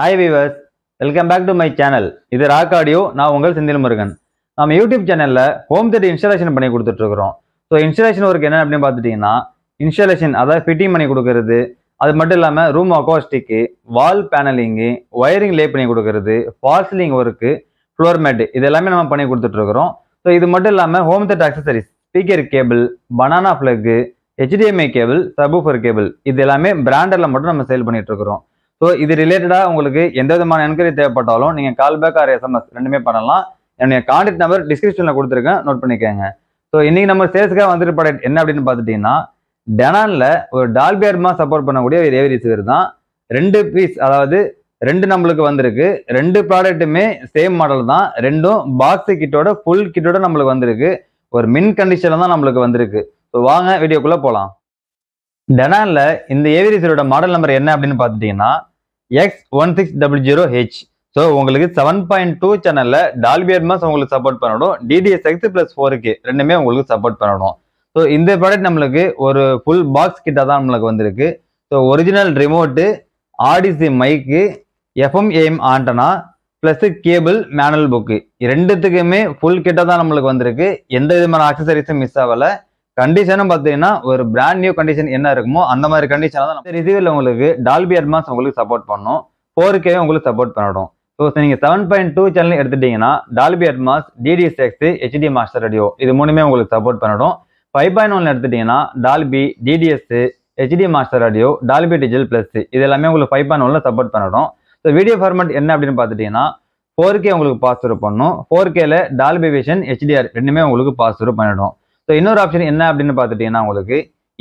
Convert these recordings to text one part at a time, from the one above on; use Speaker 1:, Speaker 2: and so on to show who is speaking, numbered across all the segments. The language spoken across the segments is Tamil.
Speaker 1: hi viewers welcome back to my channel இது ராக் ஆடியோ நான் உங்கள் செந்தில் முருகன் நம்ம யூடியூப் சேனலில் ஹோம் தேட்டர் இன்ஸ்டாலேஷன் பண்ணி கொடுத்துட்ருக்குறோம் ஸோ இன்ஸ்டாலேஷன் ஒர்க் என்ன அப்படின்னு பார்த்துட்டிங்கன்னா இன்ஸ்டாலேஷன் அதாவது ஃபிட்டிங் பண்ணி கொடுக்கறது அது மட்டும் இல்லாமல் ரூம் அக்கோஸ்டிக்கு வால் பேனலிங்கு ஒயரிங் லே பண்ணி கொடுக்கறது பார்சலிங் ஒர்க்கு ஃப்ளோர் மேட்டு இது எல்லாமே நம்ம பண்ணி கொடுத்துட்ருக்குறோம் ஸோ இது மட்டும் இல்லாமல் home theatre accessories speaker cable banana plug HDMI cable subwoofer cable இது எல்லாமே பிராண்டரில் மட்டும் நம்ம சேல் பண்ணிகிட்ருக்குறோம் ஸோ இது ரிலேட்டடாக உங்களுக்கு எந்த விதமான என்கொயரி தேவைப்பட்டாலும் நீங்கள் கால் பேக் ஆர் எஸ்எம்எஸ் ரெண்டுமே பண்ணலாம் என்னுடைய கான்டாக்ட் நம்பர் டிஸ்கிரிப்ஷனில் கொடுத்துருக்கேன் நோட் பண்ணிக்கோங்க ஸோ இன்றைக்கி நம்ம சேஸ்க்காக வந்துட்டு ப்ராடக்ட் என்ன அப்படின்னு பார்த்துட்டிங்கன்னா டெனானில் ஒரு டால்பியர்மா சப்போர்ட் பண்ணக்கூடிய ஒரு ஏவி ரிசீவர் தான் ரெண்டு பீஸ் அதாவது ரெண்டு நம்மளுக்கு வந்திருக்கு ரெண்டு ப்ராடக்ட்டுமே சேம் மாடல் தான் ரெண்டும் பாக்ஸ் கிட்டோட ஃபுல் கிட்டோட நம்மளுக்கு வந்திருக்கு ஒரு மின் கண்டிஷனில் தான் நம்மளுக்கு வந்திருக்கு ஸோ வாங்க வீடியோக்குள்ளே போகலாம் டெனானில் இந்த ஏவிரிசரோட மாடல் நம்பர் என்ன அப்படின்னு பார்த்துட்டிங்கன்னா X one six double zero H so உங்களுக்கு செவன் பாயிண்ட் டூ சேனலில் டால்பி அட்மாஸ் உங்களுக்கு சப்போர்ட் பண்ணணும் டிடிஎஸ் எக்ஸ் ப்ளஸ் ஃபோருக்கு ரெண்டுமே உங்களுக்கு சப்போர்ட் பண்ணணும் ஸோ இந்த ப்ராடக்ட் நம்மளுக்கு ஒரு ஃபுல் பாக்ஸ் கிட்ட தான் நம்மளுக்கு வந்திருக்கு so original remote Audyssey mic FM AM antenna plus cable manual book ரெண்டுத்துக்குமே ஃபுல் கிட்ட தான் நம்மளுக்கு வந்திருக்கு எந்த விதமான அக்சசரிஸும் மிஸ் ஆகலை கண்டிஷனும் பார்த்தீங்கன்னா ஒரு பிராண்ட் நியூ கண்டிஷன் என்ன இருக்குமோ அந்த மாதிரி கண்டிஷனாக தான் ரிசீவில் உங்களுக்கு டால்பி அட்வான்ஸ் உங்களுக்கு சப்போர்ட் பண்ணும் ஃபோர் கே உங்களுக்கு சப்போர்ட் பண்ணிடும் ஸோ நீங்கள் செவன் பாயிண்ட் டூ சேனல் எடுத்துட்டீங்கன்னா Dolby Atmos DTS X HD master radio இது மூணுமே உங்களுக்கு சப்போர்ட் பண்ணிடும் ஃபைவ் பாயிண்ட் ஒன் எடுத்துட்டீங்கன்னா Dolby DTS HD master radio Dolby digital plus இது எல்லாமே உங்களுக்கு ஃபைவ் பாயிண்ட் ஒன்ல சப்போர்ட் பண்ணிடும் ஸோ வீடியோ ஃபார்மெட் என்ன அப்படின்னு பார்த்துட்டிங்கன்னா ஃபோர் உங்களுக்கு பாஸ் பண்ணணும் ஃபோர் கேல டால்பி விஷன் ஹெச்டிஆர் ரெண்டுமே உங்களுக்கு பாஸ் பண்ணிடும் ஸோ இன்னொரு ஆப்ஷன் என்ன அப்படின்னு பார்த்துட்டீங்கன்னா உங்களுக்கு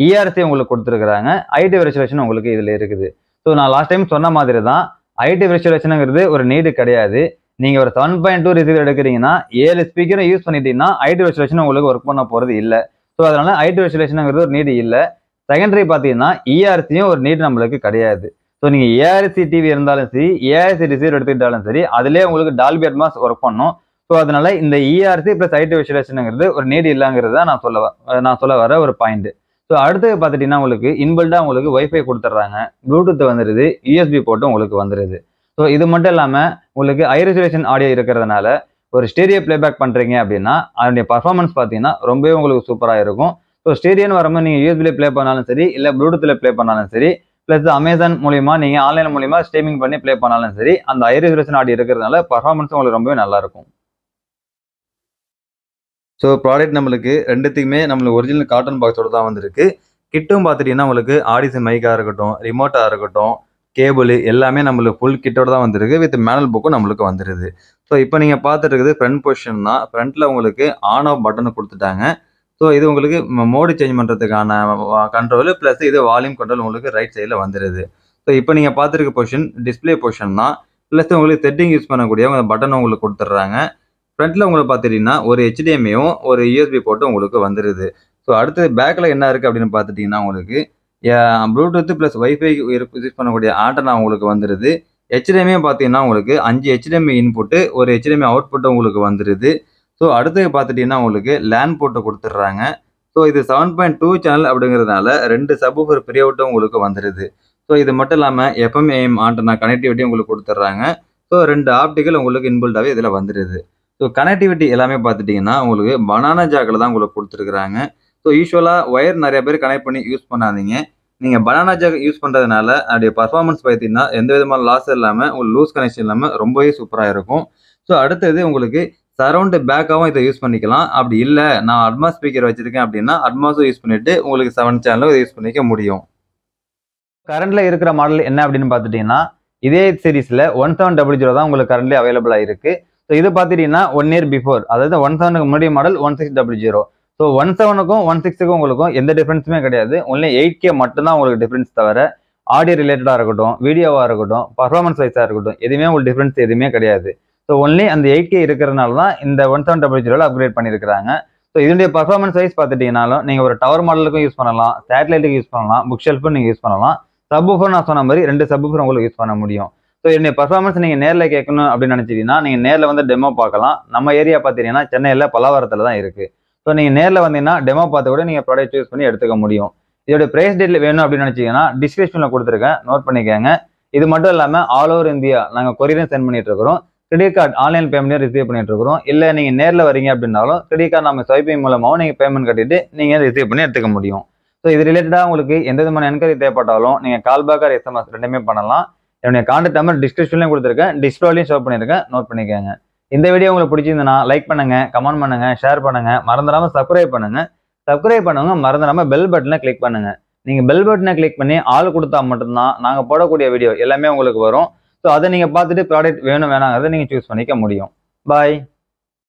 Speaker 1: இஆர்சி e உங்களுக்கு கொடுத்துருக்குறாங்க ஐடி வெரிசுலேஷன் உங்களுக்கு இதில் இருக்குது ஸோ நான் லாஸ்ட் டைம் சொன்ன மாதிரி தான் ஐடி வெரிசுலேஷனுங்கிறது ஒரு நீடு கிடையாது நீங்கள் ஒரு செவன் பாயிண்ட் டூ ரிசீவர் எடுக்கிறீங்கன்னா ஏழு ஸ்பீக்கரை யூஸ் பண்ணிட்டீங்கன்னா ஐடி வெரிச்சுலேஷன் உங்களுக்கு ஒர்க் பண்ண போகிறது இல்லை ஸோ அதனால் ஐடி வெரிச்சுலேஷனுங்கிறது ஒரு நீடு இல்லை செகண்டரி பார்த்தீங்கன்னா இஆர்சியும் e ஒரு நீடு நம்மளுக்கு கிடையாது ஸோ நீங்கள் ஏஆர்சி டிவி இருந்தாலும் சரி ஏஆர்சி ரிசீவர் எடுத்துக்கிட்டாலும் சரி அதிலே உங்களுக்கு டால்பி அட்மாஸ் ஒர்க் பண்ணும் ஸோ அதனால இந்த இஆர்சி ப்ளஸ் ஐடி விசுவலேஷனுங்கிறது ஒரு நீடு இல்லைங்கிறது தான் நான் சொல்ல நான் சொல்ல வர ஒரு பாயிண்ட் ஸோ அடுத்தது பார்த்துட்டிங்கன்னா உங்களுக்கு இன்பில்டாக உங்களுக்கு ஒய்ஃபை கொடுத்துட்றாங்க ப்ளூடூத் வந்துடுது யூஎஸ்பி போட்டு உங்களுக்கு வந்துடுது ஸோ இது மட்டும் இல்லாமல் உங்களுக்கு ஐரிசுலேஷன் ஆடியோ இருக்கிறதுனால ஒரு ஸ்டேரியோ பிளேபேக் பண்ணுறீங்க அப்படின்னா அதனுடைய பர்ஃபார்மன்ஸ் பார்த்தீங்கன்னா ரொம்பவே உங்களுக்கு சூப்பராக இருக்கும் ஸோ ஸ்டேடியன்னு வரும்போது நீங்கள் யூஎஸ்பியில் ப்ளே பண்ணாலும் சரி இல்லை ப்ளூடூத்தில் ப்ளே பண்ணாலும் சரி ப்ளஸ் அமேசான் மூலியமாக நீங்கள் ஆன்லைன் மூலியமாக ஸ்ட்ரீமிங் பண்ணி ப்ளே பண்ணாலும் சரி அந்த ஐரிசுலேஷன் ஆடியோ இருக்கிறதுனால பர்ஃபார்மன்ஸ் உங்களுக்கு ரொம்பவே நல்லாயிருக்கும் ஸோ ப்ராடக்ட் நம்மளுக்கு ரெண்டுத்துக்குமே நம்மளுக்கு ஒரிஜினல் காட்டன் பாக்ஸோட தான் வந்திருக்கு கிட்டும் பார்த்துட்டிங்கன்னா உங்களுக்கு ஆடிசன் மைக்காக இருக்கட்டும் ரிமோட்டாக இருக்கட்டும் கேபிள் எல்லாமே நம்மளுக்கு ஃபுல் கிட்டோட தான் வந்திருக்கு வித் மேனல் புக்கும் நம்மளுக்கு வந்துருது ஸோ இப்போ நீங்கள் பார்த்துட்டு இருக்குது ஃப்ரண்ட் பொசிஷன் தான் ஃப்ரண்ட்டில் உங்களுக்கு ஆன் ஆஃப் பட்டனு கொடுத்துட்டாங்க ஸோ இது உங்களுக்கு மோடு சேஞ்ச் பண்ணுறதுக்கான கண்ட்ரோல் ப்ளஸ் இது வால்யூம் கண்ட்ரோல் உங்களுக்கு ரைட் சைடில் வந்துடுது ஸோ இப்போ நீங்கள் பார்த்துருக்க பொசிஷன் டிஸ்பிளே பொசிஷன் தான் ப்ளஸ் உங்களுக்கு செட்டிங் யூஸ் பண்ணக்கூடிய பட்டன் உங்களுக்கு கொடுத்துட்றாங்க ஃப்ரண்ட்டில் உங்களை பார்த்துட்டிங்கன்னா ஒரு ஹெச்டிஎம்ஐயும் ஒரு யூஎஸ்பி போட்டு உங்களுக்கு வந்துடுது ஸோ அடுத்து பேக்கில் என்ன இருக்குது அப்படின்னு பார்த்துட்டிங்கன்னா உங்களுக்கு ப்ளூடூத்து ப்ளஸ் ஒய்ஃபை யூஸ் பண்ணக்கூடிய ஆண்டனா உங்களுக்கு வந்துடுது ஹெச்டிஎம்ஏ பார்த்தீங்கன்னா உங்களுக்கு அஞ்சு ஹெச்டிஎம்ஐ இன்புட்டு ஒரு ஹெச்டிஎம்ஐ அவுட்புட்டும் உங்களுக்கு வந்துடுது ஸோ அடுத்து பார்த்துட்டிங்கன்னா உங்களுக்கு லேன் போட்டு கொடுத்துட்றாங்க ஸோ இது செவன் பாயிண்ட் டூ சேனல் அப்படிங்கிறதுனால ரெண்டு சபூஃபர் ஃப்ரீ அவுட்டும் உங்களுக்கு வந்துடுது ஸோ இது மட்டும் இல்லாமல் எஃப்எம்ஏஎம் ஆண்டனா கனெக்டிவிட்டியும் உங்களுக்கு கொடுத்துட்றாங்க ஸோ ரெண்டு ஆப்டிக்கல் உங்களுக்கு இன்புல்டாகவே இதில் வந்துடுது ஸோ கனெக்டிவிட்டி எல்லாமே பார்த்துட்டிங்கன்னா உங்களுக்கு பனானா ஜாக்கில் தான் உங்களுக்கு கொடுத்துருக்குறாங்க ஸோ யூஸ்வலாக ஒயர் நிறைய பேர் கனெக்ட் பண்ணி யூஸ் பண்ணாதீங்க நீங்கள் பனானா ஜாக் யூஸ் பண்ணுறதுனால அதோடைய பர்ஃபார்மன்ஸ் பார்த்தீங்கன்னா எந்த விதமான லாஸ் இல்லாமல் உங்களுக்கு லூஸ் கனெக்ஷன் இல்லாமல் ரொம்பவே சூப்பராக இருக்கும் ஸோ அடுத்தது உங்களுக்கு சரௌண்டு பேக்காகவும் இதை யூஸ் பண்ணிக்கலாம் அப்படி இல்லை நான் அட்மாஸ் ஸ்பீக்கர் வச்சுருக்கேன் அப்படின்னா அட்மாஸும் யூஸ் பண்ணிவிட்டு உங்களுக்கு செவன் சேனலும் இதை யூஸ் பண்ணிக்க முடியும் கரண்டில் இருக்கிற மாடல் என்ன அப்படின்னு பார்த்துட்டிங்கன்னா இதே சீரீஸில் ஒன் செவன் டபுள் ஜீரோ தான் உங்களுக்கு கரண்ட்லேயே அவைலபிளாக இருக்குது ஸோ இது பார்த்துட்டீங்கன்னா ஒன் இயர் பிஃபோர் அதாவது ஒன் செவனுக்கு முன்னாடி model one six double zero so one செவனுக்கும் ஒன் சிக்ஸுக்கும் உங்களுக்கும் எந்த டிஃப்ரென்ஸுமே கிடையாது ஒன்லி எயிட் கே மட்டும்தான் உங்களுக்கு டிஃப்ரென்ஸ் தவிர ஆடியோ ரிலேட்டடாக இருக்கட்டும் வீடியோவாக இருக்கட்டும் பர்ஃபார்மன்ஸ் வைஸாக இருக்கட்டும் எதுவுமே உங்களுக்கு டிஃப்ரென்ஸ் எதுவுமே கிடையாது ஸோ ஒன்லி அந்த எயிட் கே இருக்கிறனால தான் இந்த ஒன் செவன் டபுள் ஜீரோவில் அப்கிரேட் பண்ணியிருக்கிறாங்க ஸோ இதனுடைய பர்ஃபார்மன்ஸ் வைஸ் பார்த்துட்டிங்கனாலும் நீங்கள் ஒரு டவர் மாடலுக்கும் யூஸ் பண்ணலாம் சேட்டலைட்டுக்கு யூஸ் பண்ணலாம் புக் ஷெல்ஃபும் நீங்கள் யூஸ் பண்ணலாம் சப் நான் சொன்ன மாதிரி ரெண்டு சப் உங்களுக்கு யூஸ் பண்ண முடியும் ஸோ என்னுடைய பர்ஃபார்மன்ஸ் நீங்கள் நேரில் கேட்கணும் அப்படின்னு நினச்சிங்கன்னா நீங்கள் நேரில் வந்து டெமோ பார்க்கலாம் நம்ம ஏரியா பார்த்தீங்கன்னா சென்னையில் பலாவரத்தில் தான் இருக்குது ஸோ நீங்கள் நேரில் வந்தீங்கன்னா டெமோ பார்த்து கூட நீங்கள் ப்ராடக்ட் சூஸ் பண்ணி எடுத்துக்க முடியும் இதோட ப்ரைஸ் டேட்டில் வேணும் அப்படின்னு நினச்சிங்கன்னா டிஸ்கிரிப்ஷனில் கொடுத்துருக்கேன் நோட் பண்ணிக்கோங்க இது மட்டும் இல்லாமல் ஆல் ஓவர் இந்தியா நாங்கள் கொரியரும் சென்ட் பண்ணிட்டு இருக்கிறோம் கிரெடிட் கார்டு ஆன்லைன் பேமெண்ட்டையும் ரிசீவ் பண்ணிட்டு இருக்கிறோம் இல்லை நீங்கள் நேரில் வரீங்க அப்படின்னாலும் கிரெடிட் கார்டு நம்ம ஸ்வைப்பிங் மூலமாகவும் நீங்கள் பேமெண்ட் கட்டிட்டு நீங்கள் ரிசீவ் பண்ணி எடுத்துக்க முடியும் ஸோ இது ரிலேட்டடாக உங்களுக்கு எந்த விதமான என்கொயரி தேவைப்பட்டாலும் நீங்கள் கால் ஆர் எஸ்எம்எஸ் ரெண்டுமே பண்ணலாம் என்னுடைய காண்டாக்ட் நம்பர் டிஸ்கிரிப்ஷன்லையும் கொடுத்துருக்கேன் டிஸ்பிளேலையும் ஷோ பண்ணியிருக்கேன் நோட் பண்ணிக்கோங்க இந்த வீடியோ உங்களுக்கு பிடிச்சிருந்ததுன்னா லைக் பண்ணுங்க கமெண்ட் பண்ணுங்க ஷேர் பண்ணுங்க மறந்துடாமல் சப்ஸ்கிரைப் பண்ணுங்க சப்ஸ்கிரைப் பண்ணுங்க மறந்துடாமல் பெல் பட்டனை கிளிக் பண்ணுங்க நீங்கள் பெல் பட்டனை கிளிக் பண்ணி ஆள் கொடுத்தா மட்டும்தான் நாங்கள் போடக்கூடிய வீடியோ எல்லாமே உங்களுக்கு வரும் ஸோ அதை நீங்கள் பார்த்துட்டு ப்ராடக்ட் வேணும் வேணாங்கிறத நீங்கள் சூஸ் பண்ணிக்க முடியும் பாய்